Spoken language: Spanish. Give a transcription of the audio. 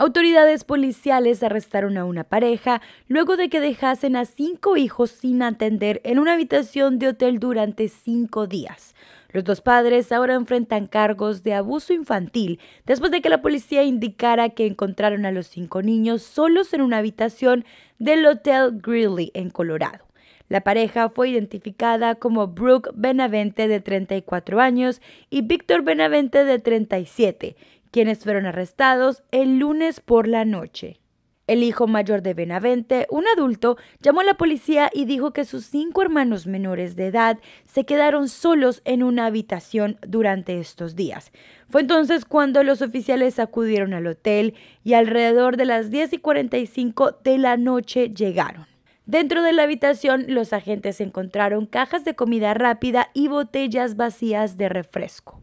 Autoridades policiales arrestaron a una pareja luego de que dejasen a cinco hijos sin atender en una habitación de hotel durante cinco días. Los dos padres ahora enfrentan cargos de abuso infantil después de que la policía indicara que encontraron a los cinco niños solos en una habitación del Hotel Greeley en Colorado. La pareja fue identificada como Brooke Benavente de 34 años y Víctor Benavente de 37, quienes fueron arrestados el lunes por la noche. El hijo mayor de Benavente, un adulto, llamó a la policía y dijo que sus cinco hermanos menores de edad se quedaron solos en una habitación durante estos días. Fue entonces cuando los oficiales acudieron al hotel y alrededor de las 10 y 45 de la noche llegaron. Dentro de la habitación, los agentes encontraron cajas de comida rápida y botellas vacías de refresco.